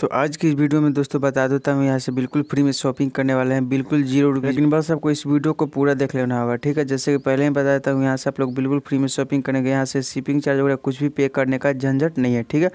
तो आज की इस वीडियो में दोस्तों बता देता हूँ यहाँ से बिल्कुल फ्री में शॉपिंग करने वाले हैं बिल्कुल जीरो रुपये लेकिन बस आपको इस वीडियो को पूरा देख लेना होगा ठीक है जैसे कि पहले ही बता देता हूँ यहाँ से आप लोग बिल्कुल फ्री में शॉपिंग करेंगे यहाँ से शिपिंग चार्ज वगैरह कुछ भी पे करने का झंझट नहीं है ठीक है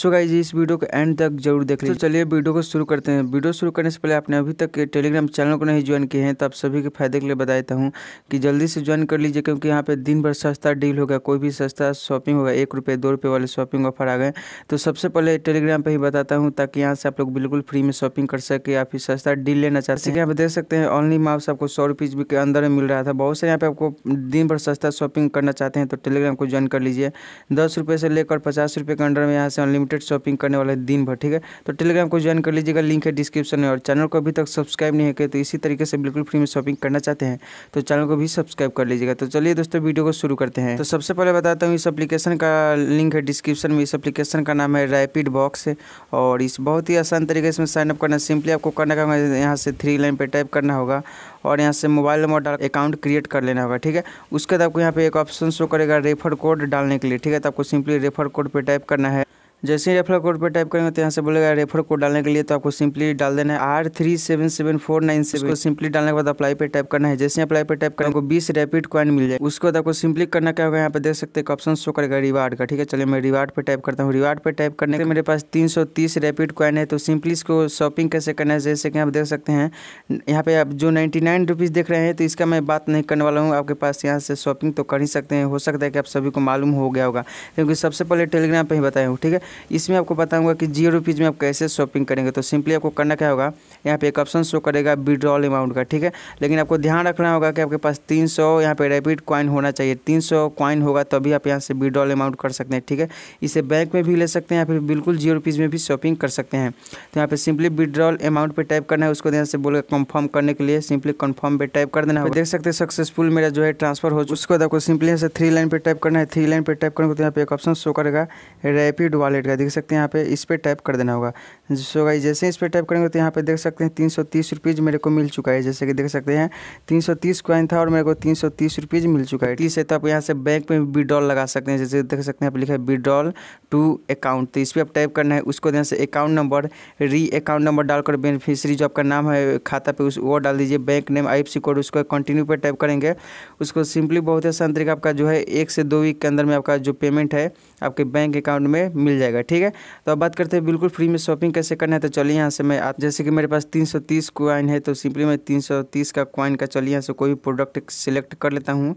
सो गाइज इस वीडियो को एंड तक जरूर देख लीजिए तो चलिए वीडियो को शुरू करते हैं वीडियो शुरू करने से पहले आपने अभी तक टेलीग्राम चैनल को नहीं ज्वाइन किए हैं तो आप सभी के फायदे के लिए बता देता हूँ कि जल्दी से ज्वाइन कर लीजिए क्योंकि यहाँ पर दिन भर सस्ता डील होगा कोई भी सस्ता शॉपिंग होगा एक रुपये दो रुपये वाले शॉपिंग ऑफर आ गए तो सबसे पहले टेलीग्राम पर ही बताता हूँ ताकि यहाँ से आप लोग बिल्कुल फ्री में शॉपिंग कर सके या फिर सस्ता डील लेना चाहते हैं यहाँ देख सकते हैं ऑनली माप्स आपको सौ रुपीज़ के अंदर में मिल रहा था बहुत से यहाँ पे आपको दिन भर सस्ता शॉपिंग करना चाहते हैं तो टेलीग्राम को ज्वाइन कर लीजिए दस रुपये से लेकर पचास रुपये के अंडर में यहाँ से अनलिमिटेड शॉपिंग करने वाले दिन भर ठीक है तो टेलीग्राम को ज्वाइन कर लीजिएगा लिंक है डिस्क्रिप्शन में और चैनल को अभी तक सब्सक्राइब नहीं है तो इसी तरीके से बिल्कुल फ्री में शॉपिंग करना चाहते हैं तो चैनल को भी सब्सक्राइब कर लीजिएगा तो चलिए दोस्तों वीडियो को शुरू करते हैं तो सबसे पहले बताता हूँ इस एप्लीकेशन का लिंक है डिस्क्रिप्शन में इस एप्लीकेशन का नाम है रैपिड बॉक्स और इस इस तो बहुत ही आसान तरीके से साइनअप करना है सिंपली आपको करना का यहाँ से थ्री लाइन पे टाइप करना होगा और यहाँ से मोबाइल नंबर डाल अकाउंट क्रिएट कर लेना होगा ठीक है उसके बाद आपको यहाँ पे एक ऑप्शन शो करेगा रेफर कोड डालने के लिए ठीक है तो आपको सिंपली रेफर कोड पर टाइप करना है जैसे ही रेफर कोड पर टाइप करेंगे तो यहाँ से बोलेगा रेफर कोड डालने के लिए तो आपको सिंपली डाल देना है R three seven seven four nine seven को सिंपली डालने के बाद अप्लाई पे टाइप करना है जैसे ही अप्लाई पे टाइप करेंगे बीस रैपिड कॉइन मिल जाए उसके बाद आपको सिंपली करना क्या होगा यहाँ पे देख सकते हैं ऑप्शन शो करेगा रिवार्ड का ठीक है चलिए मैं रिवार्ड पर टाइप करता हूँ रिवार्ड पर टाइप करने के मेरे पास तीन सौ तीस रैपिड कॉइन है तो सिंपली इसको शॉपिंग कैसे करना है जैसे कि आप देख सकते हैं यहाँ पे आप जो नाइन्टी नाइन रुपीज़ देख रहे हैं तो इसका मैं बात नहीं करने वाला हूँ आपके पास यहाँ से शॉपिंग तो कर ही सकते हैं हो सकता है कि आप सभी को मालूम हो गया होगा क्योंकि सबसे पहले टेलीग्राम पर ही बताया हूँ ठीक है इसमें आपको बताऊंगा कि जीरो रुपीज़ में आप कैसे शॉपिंग करेंगे तो सिंपली आपको करना क्या होगा यहाँ पे एक ऑप्शन शो करेगा विड्रॉल अमाउंट का ठीक है लेकिन आपको ध्यान रखना होगा कि आपके पास तीन सौ यहाँ पर रेपिड कॉइन होना चाहिए तीन सौ कॉइन होगा तभी आप यहाँ से विड्रॉल अमाउंट कर सकते हैं ठीक है इसे बैंक में भी ले सकते हैं या फिर बिल्कुल जीरो रुपीज़ में भी शॉपिंग कर सकते हैं तो यहाँ पर सिंपली विड्रॉल अमाउंट पर टाइप करना है उसको ध्यान से बोलेगा कन्फर्म करने के लिए सिंपली कन्फर्म पर टाइप कर देना है देख सकते हैं सक्सेसफुल मेरा जो है ट्रांसफर हो उसके बाद आपको सिंपली यहाँ से थ्री लाइन पर टाइप करना है थ्री लाइन पर टाइप करने को यहाँ पे एक ऑप्शन शो करेगा रैपिड वॉलेट वेबसाइट का देख सकते हैं यहाँ पे इस पर टाइप कर देना होगा सो गाइज जैसे इस पर टाइप करेंगे तो यहाँ पे देख सकते हैं तीन सौ तीस रुपीज़ मेरे को मिल चुका है जैसे कि देख सकते हैं तीन सौ तीस कॉइन था और मेरे को तीन सौ तीस रुपीज़ मिल चुका है तीस है तो आप यहाँ से बैंक में विड्रॉल लगा सकते हैं जैसे देख सकते हैं आप लिखा है विड्रॉल टू अकाउंट तो इस पर आप टाइप करना है उसको ध्यान से account number re account number डालकर बेनिफिशरी जो आपका नाम है खाता पे उस वो डाल दीजिए बैंक नेम आई कोड उसको कंटिन्यू पर टाइप करेंगे उसको सिंपली बहुत ही आसान तरीके आपका जो है एक से दो वीक के अंदर में आपका जो पेमेंट है आपके बैंक अकाउंट में मिल जाएगा ठीक है तो अब बात करते हैं बिल्कुल फ्री में शॉपिंग कैसे करना है तो चलिए यहाँ से मैं आप जैसे कि मेरे पास 330 क्वाइन है तो सिंपली मैं 330 का क्वाइन का चलिए यहाँ से कोई भी प्रोडक्ट सिलेक्ट कर लेता हूँ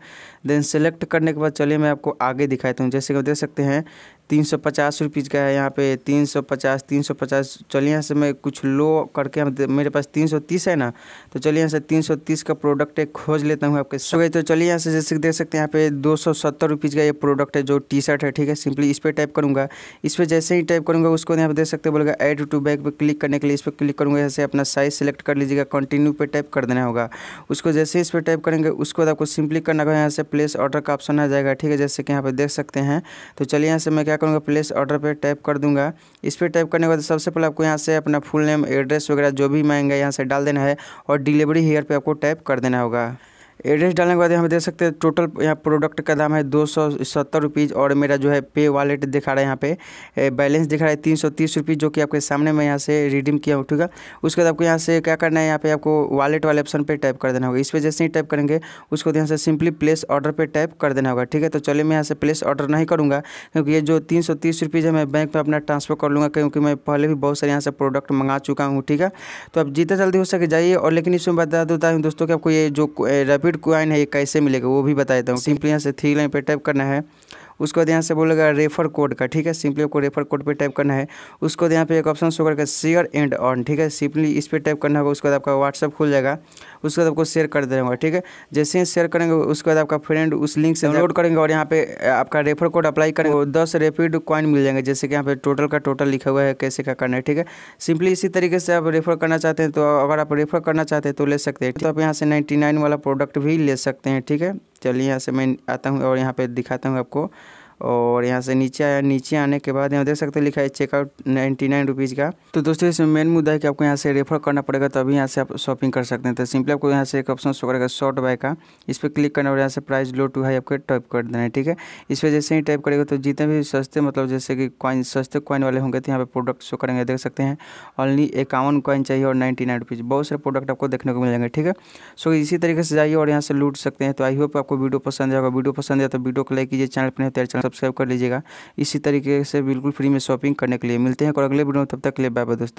देन सेलेक्ट करने के बाद चलिए मैं आपको आगे दिखाता हूँ जैसे कि आप देख सकते हैं तीन सौ पचास रुपीज़ का है यहाँ पे तीन सौ पचास तीन सौ पचास चलिए यहाँ से मैं कुछ लो करके मेरे पास तीन सौ तीस है ना तो चलिए यहाँ से तीन सौ तीस का प्रोडक्ट एक खोज लेता हूँ आपके सो तो चलिए यहाँ से जैसे देख सकते हैं यहाँ पे दो सौ सत्तर रुपीज़ का ये प्रोडक्ट है जो टी शर्ट है ठीक है सिंपली इस पर टाइप करूँगा इस पर जैसे ही टाइप करूँगा उसको यहाँ पे देख सकते बोलेगा एड टू बैग पर क्लिक करने के लिए इस पर क्लिक करूँगा जैसे अपना साइज सेलेक्ट कर लीजिएगा कंटिन्यू पर टाइप कर देना होगा उसको जैसे इस पर टाइप करेंगे उसको आपको सिंपली करना होगा यहाँ से प्लेस ऑर्डर का ऑप्शन आ जाएगा ठीक है जैसे कि यहाँ पर देख सकते हैं तो चलिए यहाँ से मैं क्या करूँगा प्लेस ऑर्डर पे टाइप कर दूंगा इस पर टाइप करने के बाद सबसे पहले आपको यहाँ से अपना फुल नेम एड्रेस वगैरह जो भी मांगेगा यहाँ से डाल देना है और डिलीवरी हेयर पर आपको टाइप कर देना होगा एड्रेस डालने के बाद यहाँ देख सकते हैं टोटल यहाँ प्रोडक्ट का दाम है दो सौ सत्तर रुपीज़ और मेरा जो है पे वॉलेट दिखा रहा है यहाँ पे बैलेंस दिखा रहा है तीन सौ तीस रुपीज़ जो कि आपके सामने मैं यहाँ से रिडीम किया हूँ ठीक है उसके बाद आपको यहाँ से क्या करना है यहाँ पे आपको वॉलेट वाले ऑप्शन पर टाइप कर देना होगा इस पर जैसे ही टाइप करेंगे उसको तो यहाँ से सिंपली प्लेस ऑर्डर पर टाइप कर देना होगा ठीक है तो चलिए मैं यहाँ से प्लेस ऑर्डर नहीं करूँगा क्योंकि ये जो तीन सौ तीस रुपीज़ है मैं बैंक में अपना ट्रांसफर कर लूँगा क्योंकि मैं पहले भी बहुत सारे यहाँ से प्रोडक्ट मंगा चुका हूँ ठीक है तो आप जितना जल्दी हो सके जाइए और लेकिन इसमें बता देता हूँ दोस्तों कि आपको ये जो रेपिड रैपिड क्वाइन है ये कैसे मिलेगा वो भी बता देता हूँ सिंपली यहाँ से थ्री लाइन पर टाइप करना है उसके बाद यहाँ से बोलेगा रेफर कोड का ठीक है सिंपली आपको रेफर कोड पर टाइप करना है उसके बाद यहाँ पे एक ऑप्शन शो करके शेयर एंड ऑन ठीक है सिंपली इस पर टाइप करना होगा उसके बाद आपका व्हाट्सअप खुल जाएगा उसके बाद आपको शेयर कर देना होगा ठीक है जैसे ही शेयर करेंगे उसके बाद आपका फ्रेंड उस लिंक से डाउनलोड करेंगे और यहाँ पे आपका रेफर कोड अप्लाई करेंगे और दस रेपिड कॉइन मिल जाएंगे जैसे कि यहाँ पे टोटल का टोटल लिखा हुआ है कैसे का करना है ठीक है सिंपली इसी तरीके से आप रेफर करना चाहते हैं तो अगर आप रेफर करना चाहते हैं तो ले सकते हैं तो आप यहाँ से नाइन्टी वाला प्रोडक्ट भी ले सकते हैं ठीक है चलिए यहाँ से मैं आता हूँ और यहाँ पर दिखाता हूँ आपको और यहाँ से नीचे आया नीचे आने के बाद यहाँ देख सकते हैं लिखा है चेकआउट नाइन्टी नाइन रुपीज़ का तो दोस्तों इसमें मेन मुद्दा है कि आपको यहाँ से रेफर करना पड़ेगा तभी यहाँ से आप शॉपिंग कर सकते हैं तो सिंपली आपको यहाँ से एक ऑप्शन शो करेगा शॉर्ट बाय का इस पर क्लिक करना और यहाँ से प्राइस लो टू हाई आपको टाइप कर देना है ठीक है इस पर जैसे ही टाइप करेगा तो जितने भी सस्ते मतलब जैसे कि कॉइन सस्ते कॉइन वाले होंगे तो यहाँ पर प्रोडक्ट शो करेंगे देख सकते हैं ऑनली इक्यावन कॉइन चाहिए और नाइन्टी नाइन रुपीज़ बहुत सारे प्रोडक्ट आपको देखने को मिलेंगे ठीक है सो इसी तरीके से जाइए और यहाँ से लूट सकते हैं तो आई होप आपको वीडियो पसंद आएगा वीडियो पसंद आया तो वीडियो को लाइक कीजिए चैनल पर नहीं तो चैनल सब्सक्राइब कर लीजिएगा इसी तरीके से बिल्कुल फ्री में शॉपिंग करने के लिए मिलते हैं और अगले वीडियो में तब तक के लिए बाय बाय दोस्तों